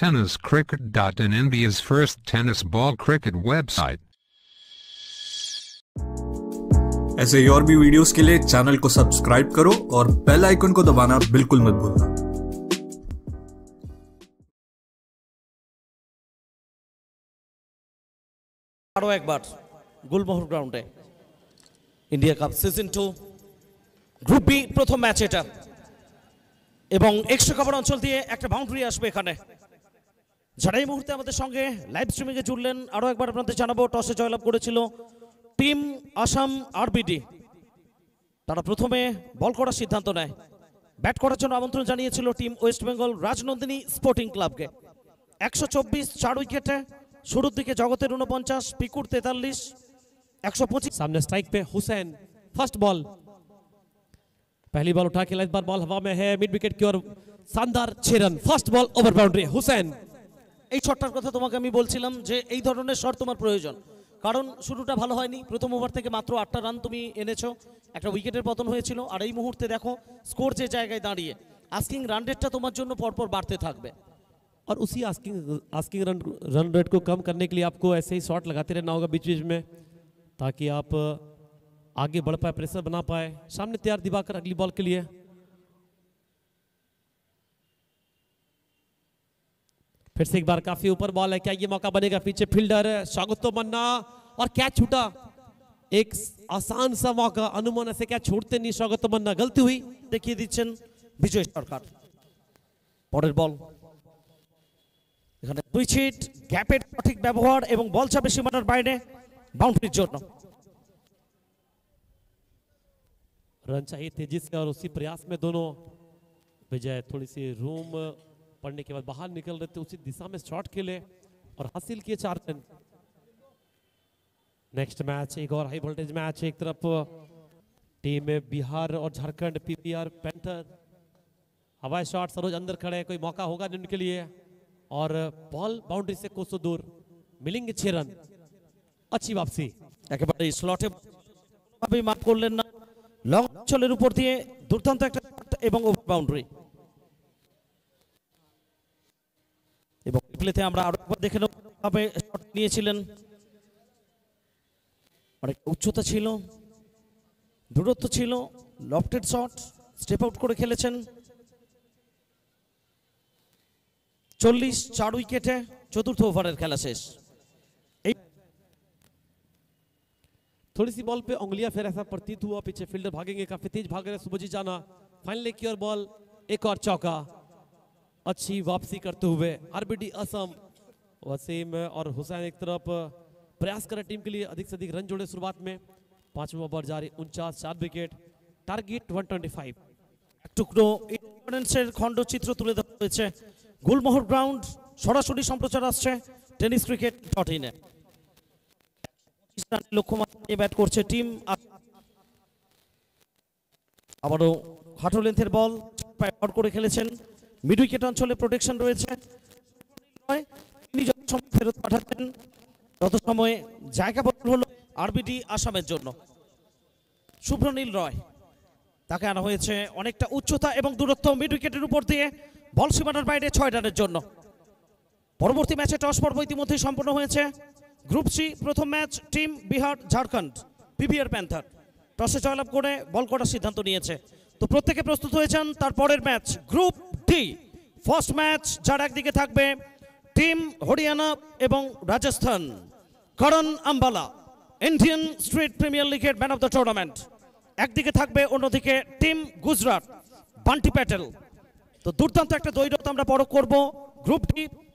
Tennis Cricket.in India's first tennis ball cricket website. ऐसे ही और भी वीडियोस के लिए चैनल को सब्सक्राइब करो और बेल आइकन को दबाना बिल्कुल मत भूलना আরও একবার গুলমোহর গ্রাউন্ডে India cup season two group B প্রথম ম্যাচ এটা এবং একশো কাপড় অঞ্চল দিয়ে একটা বাউন্ডারি আসবে এখানে যারা এই মুহূর্তে আমাদের সঙ্গে লাইভ স্ট্রিমিংয়ে জুড়লেন আরও একবার আপনাদের জানাবো টসে জয়লাভ করেছিল টিম আসাম আরবিডি তারা প্রথমে বল করার সিদ্ধান্ত নেয় ব্যাট করার জন্য আমন্ত্রণ জানিয়েছিল টিম ওয়েস্ট বেঙ্গল রাজনন্দিনী স্পোর্টিং ক্লাবকে একশো চব্বিশ চার উইকেটে শুরুর দিকে জগতের উনপঞ্চাশ পিকুর তেতাল্লিশ একশো পঁচিশ সামনে স্ট্রাইক পে হুসেন ফার্স্ট বল পহলি বল উঠা খেলা বল হওয়া মে হ্যাঁ মিড উইকেট কি विकेट की ओर शानदार छह रन फर्स्ट এই শটটার কথা তোমাকে আমি বলছিলাম যে এই ধরনের শট তোমার প্রয়োজন কারণ শুরুটা ভালো হয়নি প্রথম ওভার থেকে মাত্র আটটা রান তুমি এনেছো একটা উইকেটের পতন হয়েছিল আর এই মুহূর্তে দেখো স্কোর যে জায়গায় দাঁড়িয়ে আস্কিং রান রেটটা তোমার জন্য পরপর বাড়তে থাকবে আর উসি asking asking run run rate কম করতে करने के এসেই आपको লাগাতে ही शॉट বিচ বিচ होगा बीच बीच में ताकि आप आगे बढ़ पाए प्रेशर बना पाए सामने तैयार दिवाकर अगली बॉल के लिए फिर से एक बार काफी ऊपर बॉल है क्या ये मौका बनेगा पीछे फील्डर स्वागत मन्ना और क्या छूटा एक आसान सा मौका अनुमान से क्या छोड़ते नहीं स्वागत मन्ना गलती हुई देखिए दीचन विजय পরের বল এখানে গ্যাপের সঠিক ব্যবহার এবং বল চাপে সীমানার বাইরে बाउंड्रीর জন্য रन चाहिए थे जिसका और उसी प्रयास में दोनों विजय थोड़ी सी रूम पढ़ने के बाद बाहर निकल रहे थे उसी दिशा में शॉट खेले और हासिल किए चार रन नेक्स्ट मैच एक और हाई वोल्टेज मैच एक तरफ टीम में बिहार और झारखंड पीपीआर पेंथर हवाई शॉट सरोज अंदर खड़े कोई मौका होगा के लिए और बॉल बाउंड्री से कोसो दूर मिलेंगे छह रन अच्छी वापसी একেবারে স্লটে कर মার করলেন না লং চলের উপর দিয়ে দুর্দান্ত এবং রিপ্লেতে আমরা আরো একবার দেখে নেবভাবে শট নিয়েছিলেন অনেক উচ্চতা ছিল দূরত্ব ছিল লফটেড শট স্টেপ আউট করে খেলেছেন চল্লিশ চার উইকেটে চতুর্থ ওভারের খেলা শেষ थोड़ी सी बॉल पे उंगलियां फिर ऐसा प्रतीत हुआ पीछे फील्डर भागेंगे काफी तेज भाग रहे सुबजी जाना फाइनली की और बॉल एक और चौका अच्छी वापसी करते हुए आरबीडी असम वसीम और हुसैन एक तरफ प्रयास करें टीम के लिए अधिक से अधिक रन जोड़े शुरुआत में पांचवें ओवर जारी उनचास चार wicket target one twenty five টুকরো ইন্ডিপেন্ডেন্সের চিত্র তুলে ধরা হয়েছে গুলমোহর গ্রাউন্ড সরাসরি সম্প্রচার আসছে টেনিস ক্রিকেট ডট ইনে লক্ষ্যমাত্রা ব্যাট করছে টিম আবারও হাটো লেন্থের বল করে খেলেছেন মিডুইকেট অঞ্চলে প্রোটেকশন রয়েছে তিনি যত সময় ফেরত পাঠাতেন তত সময়ে জায়গা বদল হলো আরবিডি আসামের জন্য শুভ্রনীল রয় তাকে আনা হয়েছে অনেকটা উচ্চতা এবং দূরত্ব মিড উইকেটের উপর দিয়ে বল সীমানার বাইরে ছয় রানের জন্য পরবর্তী ম্যাচে টস পর্ব ইতিমধ্যেই সম্পন্ন হয়েছে গ্রুপ সি প্রথম match team Bihar Jharkhand PVR panther টসে জয়লাভ করে বল করার সিদ্ধান্ত নিয়েছে তো প্রত্যেকে প্রস্তুত হয়েছেন তার পরের ম্যাচ গ্রুপ মধ্যে ফার্স্ট ম্যাচ যার একদিকে থাকবে টিম হরিয়ানা এবং Rajasthan Karan Ambala Indian street premier লিগের ম্যান অফ দ্য টুর্নামেন্ট একদিকে থাকবে অন্যদিকে টিম গুজরাট বান্টি প্যাটেল তো দুর্দান্ত একটা দৈরত আমরা পরক করব গ্রুপটি